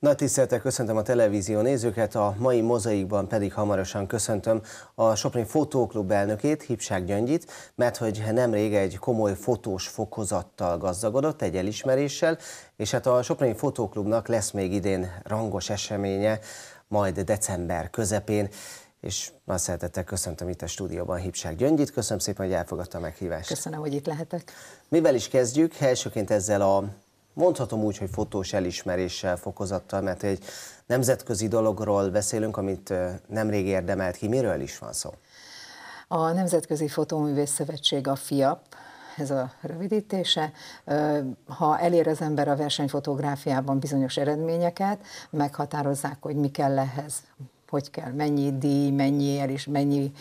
Nagy tiszteltel köszöntöm a televízió nézőket, a mai mozaikban pedig hamarosan köszöntöm a Soprin Fotóklub elnökét, Hipság Gyöngyit, mert hogy nemrég egy komoly fotós fokozattal gazdagodott, egy elismeréssel, és hát a Soprin Fotóklubnak lesz még idén rangos eseménye, majd december közepén, és nagy szeretettel köszöntöm itt a stúdióban Hipság Gyöngyit, köszönöm szépen, hogy elfogadta a meghívást. Köszönöm, hogy itt lehetek. Mivel is kezdjük? Elsőként ezzel a mondhatom úgy, hogy fotós elismeréssel, fokozattal, mert egy nemzetközi dologról beszélünk, amit nemrég érdemelt ki. Miről is van szó? A Nemzetközi Fotóművész Szövetség a FIAP, ez a rövidítése. Ha elér az ember a versenyfotográfiában bizonyos eredményeket, meghatározzák, hogy mi kell ehhez, hogy kell, mennyi díj, mennyi el és mennyi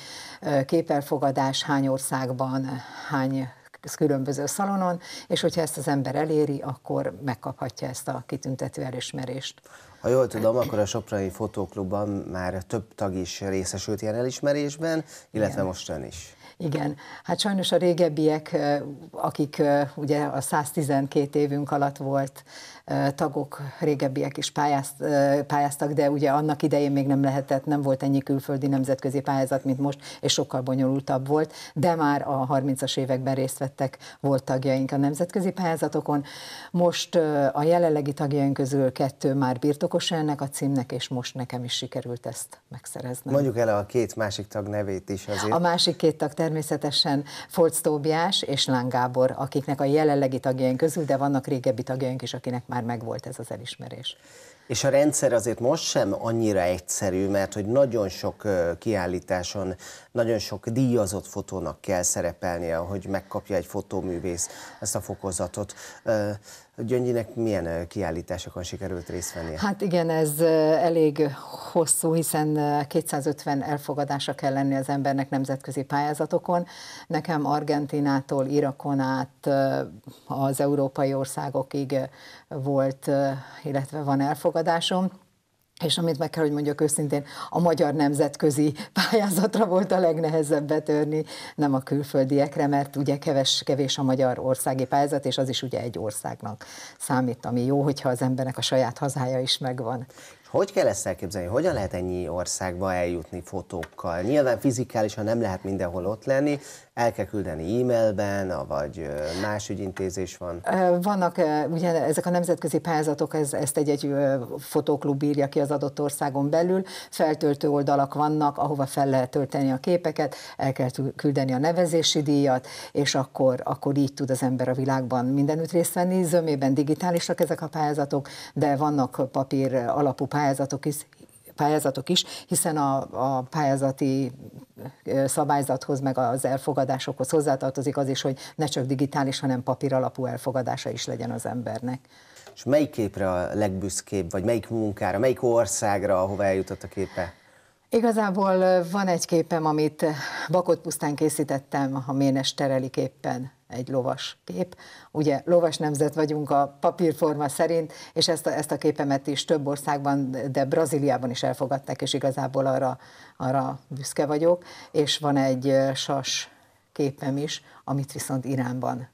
képelfogadás, hány országban, hány különböző szalonon, és hogyha ezt az ember eléri, akkor megkaphatja ezt a kitüntető elismerést. Ha jól tudom, akkor a Soprani Fotóklubban már több tag is részesült ilyen elismerésben, illetve Igen. most ön is. Igen, hát sajnos a régebbiek, akik ugye a 112 évünk alatt volt tagok, régebbiek is pályázt, pályáztak, de ugye annak idején még nem lehetett, nem volt ennyi külföldi nemzetközi pályázat, mint most, és sokkal bonyolultabb volt, de már a 30-as években részt vettek volt tagjaink a nemzetközi pályázatokon. Most a jelenlegi tagjaink közül kettő már birtokos birtokos ennek a címnek, és most nekem is sikerült ezt megszereznem. Mondjuk el a két másik tag nevét is azért. A másik két tag természetesen Forc Tóbiás és Lán Gábor, akiknek a jelenlegi tagjaink közül, de vannak régebbi tagjaink is, akinek már megvolt ez az elismerés. És a rendszer azért most sem annyira egyszerű, mert hogy nagyon sok kiállításon nagyon sok díjazott fotónak kell szerepelnie, hogy megkapja egy fotóművész ezt a fokozatot. Gyöngyinek milyen kiállításokon sikerült részt vennie? Hát igen, ez elég hosszú, hiszen 250 elfogadása kell lenni az embernek nemzetközi pályázatokon. Nekem Argentinától, Irakon át az európai országokig volt, illetve van elfogadásom és amit meg kell, hogy mondjak őszintén, a magyar nemzetközi pályázatra volt a legnehezebb betörni, nem a külföldiekre, mert ugye keves, kevés a magyar országi pályázat, és az is ugye egy országnak számít, ami jó, hogyha az embernek a saját hazája is megvan. Hogy kell ezt elképzelni? Hogyan lehet ennyi országba eljutni fotókkal? Nyilván fizikálisan nem lehet mindenhol ott lenni, el kell küldeni e-mailben, vagy más ügyintézés van? Vannak, ugye ezek a nemzetközi pályázatok, ez, ezt egy-egy fotóklub írja ki az adott országon belül, feltöltő oldalak vannak, ahova fel lehet tölteni a képeket, el kell küldeni a nevezési díjat, és akkor, akkor így tud az ember a világban mindenütt részt venni. Zömében digitálisak ezek a pályázatok, de vannak papír alapú pályázatok, pályázatok is, pályázatok is hiszen a, a pályázati szabályzathoz, meg az elfogadásokhoz hozzátartozik az is, hogy ne csak digitális, hanem papír alapú elfogadása is legyen az embernek. És melyik képre a legbüszkébb, vagy melyik munkára, melyik országra, ahová eljutott a képe? Igazából van egy képem, amit Bakot pusztán készítettem, a Ménes terelik éppen egy lovas kép. Ugye lovas nemzet vagyunk a papírforma szerint, és ezt a, ezt a képemet is több országban, de Brazíliában is elfogadták, és igazából arra, arra büszke vagyok. És van egy sas képem is, amit viszont Iránban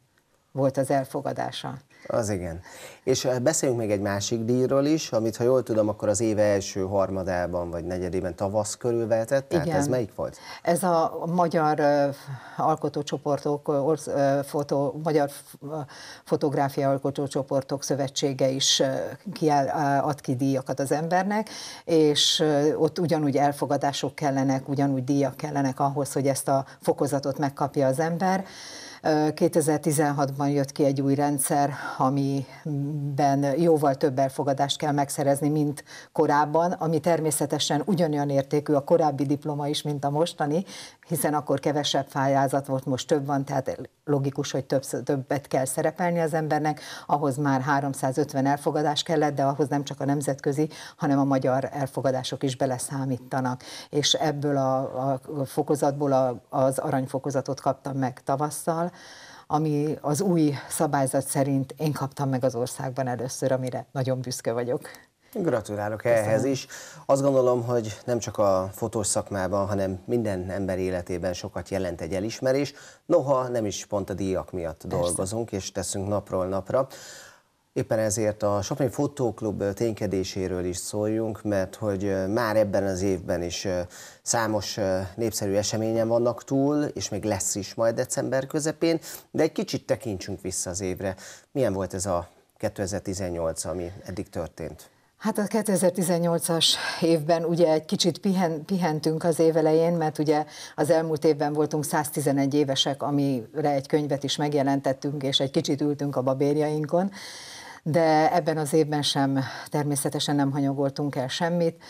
volt az elfogadása. Az igen. És eh, beszéljünk még egy másik díjról is, amit ha jól tudom, akkor az éve első harmadában vagy negyedében tavasz körül vehetett, tehát igen. ez melyik volt? Ez a magyar eh, alkotócsoportok, uh, fotó, magyar fotográfia alkotócsoportok szövetsége is kiáll, ad ki díjakat az embernek, és ott ugyanúgy elfogadások kellenek, ugyanúgy díjak kellenek ahhoz, hogy ezt a fokozatot megkapja az ember. 2016-ban jött ki egy új rendszer, amiben jóval több elfogadást kell megszerezni, mint korábban, ami természetesen ugyanolyan értékű a korábbi diploma is, mint a mostani, hiszen akkor kevesebb fájázat volt, most több van, tehát logikus, hogy több, többet kell szerepelni az embernek, ahhoz már 350 elfogadás kellett, de ahhoz nem csak a nemzetközi, hanem a magyar elfogadások is beleszámítanak. És ebből a, a fokozatból a, az aranyfokozatot kaptam meg tavasszal, ami az új szabályzat szerint én kaptam meg az országban először, amire nagyon büszke vagyok. Gratulálok Köszönöm. ehhez is. Azt gondolom, hogy nem csak a fotós szakmában, hanem minden ember életében sokat jelent egy elismerés, noha nem is pont a díjak miatt Persze. dolgozunk, és teszünk napról napra. Éppen ezért a Soprin Fotóklub ténykedéséről is szóljunk, mert hogy már ebben az évben is számos népszerű eseményen vannak túl, és még lesz is majd december közepén, de egy kicsit tekintsünk vissza az évre. Milyen volt ez a 2018, ami eddig történt? Hát a 2018-as évben ugye egy kicsit pihen, pihentünk az évelején, mert ugye az elmúlt évben voltunk 111 évesek, amire egy könyvet is megjelentettünk, és egy kicsit ültünk a babérjainkon de ebben az évben sem természetesen nem hanyagoltunk el semmit.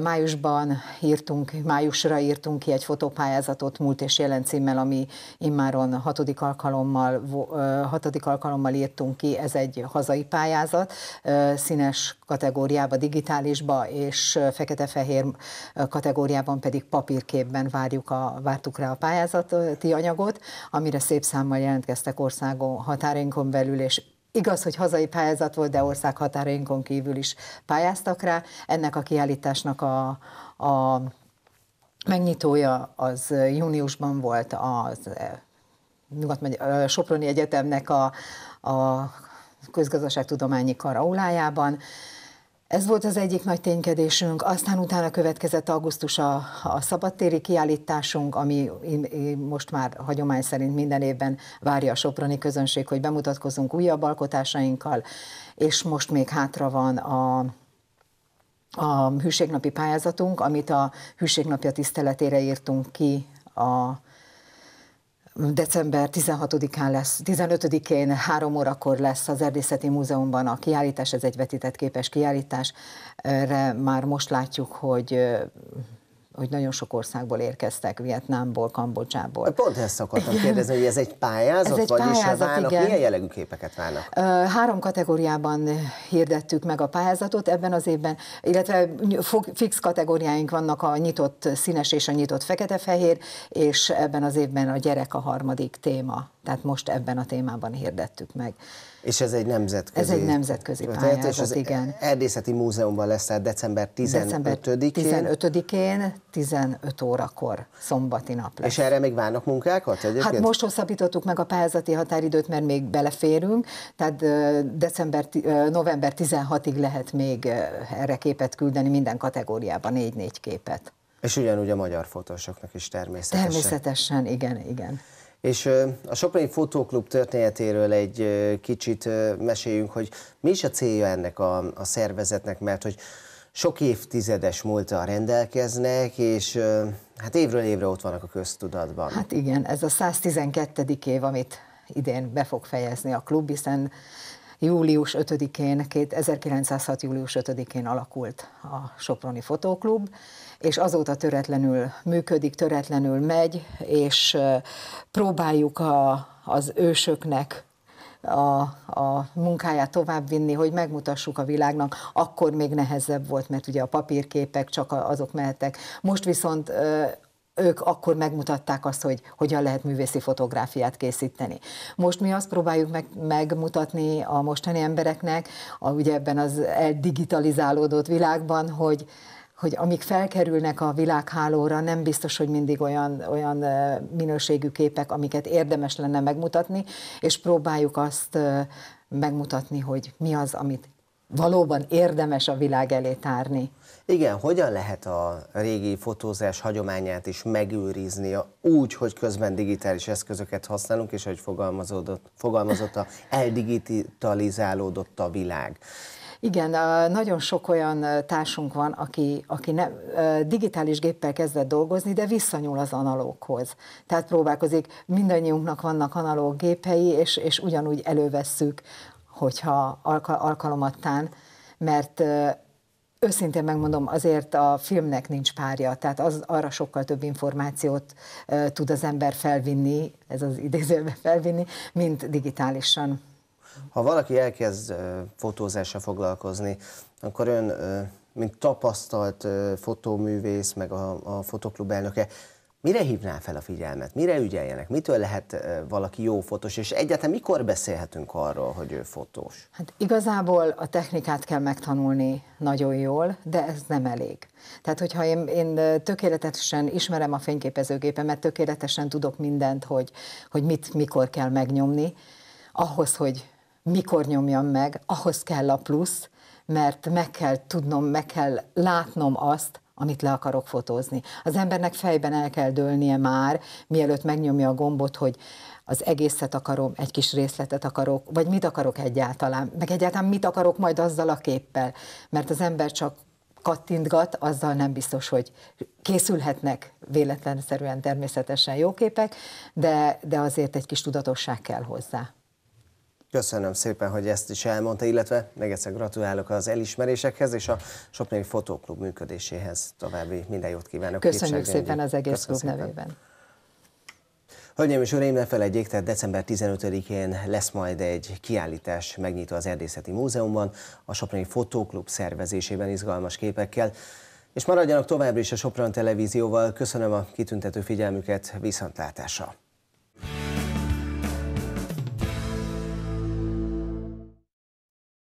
Májusban írtunk, májusra írtunk ki egy fotópályázatot múlt és jelen címmel, ami immáron hatodik alkalommal, hatodik alkalommal írtunk ki, ez egy hazai pályázat, színes kategóriába, digitálisba, és fekete-fehér kategóriában pedig papírképben várjuk a, vártuk rá a pályázati anyagot, amire szép számmal jelentkeztek országon határainkon belül, és Igaz, hogy hazai pályázat volt, de ország határainkon kívül is pályáztak rá. Ennek a kiállításnak a, a megnyitója az júniusban volt az eh, eh, Soproni Egyetemnek a, a közgazdaságtudományi karaulájában. Ez volt az egyik nagy ténykedésünk, aztán utána következett augusztus a, a szabadtéri kiállításunk, ami most már hagyomány szerint minden évben várja a soproni közönség, hogy bemutatkozunk újabb alkotásainkkal, és most még hátra van a a hűségnapi pályázatunk, amit a hűségnapja tiszteletére írtunk ki a december 16-án lesz, 15-én három órakor lesz az Erdészeti Múzeumban a kiállítás, ez egy vetített képes kiállítás. Erre már most látjuk, hogy hogy nagyon sok országból érkeztek, Vietnámból, Kambodzsából. Pont ezt akartam kérdezni, hogy ez egy pályázat, ez egy vagyis pályázat, válnak, igen. milyen jellegű képeket válnak? Három kategóriában hirdettük meg a pályázatot ebben az évben, illetve fix kategóriáink vannak a nyitott színes és a nyitott fekete-fehér, és ebben az évben a gyerek a harmadik téma. Tehát most ebben a témában hirdettük meg. És ez egy nemzetközi. Ez egy nemzetközi pályázat, és az igen. Erdészeti Múzeumban lesz tehát december 15-én. December 15-én, 15 órakor, szombati nap lesz. És erre még várnak munkákat egyébként? Hát most hosszabbítottuk meg a pályázati határidőt, mert még beleférünk, tehát december, november 16-ig lehet még erre képet küldeni minden kategóriában, négy négy képet. És ugyanúgy a magyar fotósoknak is természetesen. Természetesen, igen, igen. És a Soproni Fotóklub történetéről egy kicsit meséljünk, hogy mi is a célja ennek a, a szervezetnek, mert hogy sok évtizedes múlta rendelkeznek, és hát évről évre ott vannak a köztudatban. Hát igen, ez a 112. év, amit idén be fog fejezni a klub, hiszen július 5-én, 1906. július 5-én alakult a Soproni Fotóklub, és azóta töretlenül működik, töretlenül megy, és próbáljuk a, az ősöknek a, a munkáját továbbvinni, hogy megmutassuk a világnak, akkor még nehezebb volt, mert ugye a papírképek csak azok mehettek. Most viszont ők akkor megmutatták azt, hogy hogyan lehet művészi fotográfiát készíteni. Most mi azt próbáljuk meg, megmutatni a mostani embereknek, a, ugye ebben az digitalizálódott világban, hogy hogy amik felkerülnek a világhálóra, nem biztos, hogy mindig olyan, olyan minőségű képek, amiket érdemes lenne megmutatni, és próbáljuk azt megmutatni, hogy mi az, amit valóban érdemes a világ elé tárni. Igen, hogyan lehet a régi fotózás hagyományát is megőrizni úgy, hogy közben digitális eszközöket használunk, és hogy fogalmazódott, fogalmazott a eldigitalizálódott a világ? Igen, nagyon sok olyan társunk van, aki, aki ne, digitális géppel kezdett dolgozni, de visszanyúl az analóghoz. Tehát próbálkozik, mindannyiunknak vannak analóg gépei, és, és ugyanúgy elővesszük hogyha alka- alkalomattán, mert Őszintén megmondom, azért a filmnek nincs párja, tehát az, arra sokkal több információt e, tud az ember felvinni, ez az idézőbe felvinni, mint digitálisan. Ha valaki elkezd e, fotózással foglalkozni, akkor ön, e, mint tapasztalt e, fotóművész, meg a, a fotoklub elnöke, Mire hívná fel a figyelmet? Mire ügyeljenek? Mitől lehet valaki jó fotós? És egyáltalán mikor beszélhetünk arról, hogy ő fotós? Hát igazából a technikát kell megtanulni nagyon jól, de ez nem elég. Tehát, hogyha én, én tökéletesen ismerem a fényképezőgépemet, tökéletesen tudok mindent, hogy, hogy mit, mikor kell megnyomni, ahhoz, hogy mikor nyomjam meg, ahhoz kell a plusz, mert meg kell tudnom, meg kell látnom azt, amit le akarok fotózni. Az embernek fejben el kell dőlnie már, mielőtt megnyomja a gombot, hogy az egészet akarom, egy kis részletet akarok, vagy mit akarok egyáltalán, meg egyáltalán mit akarok majd azzal a képpel, mert az ember csak kattintgat, azzal nem biztos, hogy készülhetnek véletlenszerűen természetesen jó képek, de, de azért egy kis tudatosság kell hozzá. Köszönöm szépen, hogy ezt is elmondta, illetve még egyszer gratulálok az elismerésekhez és a Sopnémi Fotóklub működéséhez további minden jót kívánok. Köszönjük szépen az egész Köszönöm klub szépen. nevében. Hölgyeim és Uraim, ne felejtjék, tehát december 15-én lesz majd egy kiállítás megnyitó az Erdészeti Múzeumban, a Soproni Fotóklub szervezésében izgalmas képekkel. És maradjanak továbbra is a Sopron Televízióval. Köszönöm a kitüntető figyelmüket, viszontlátásra!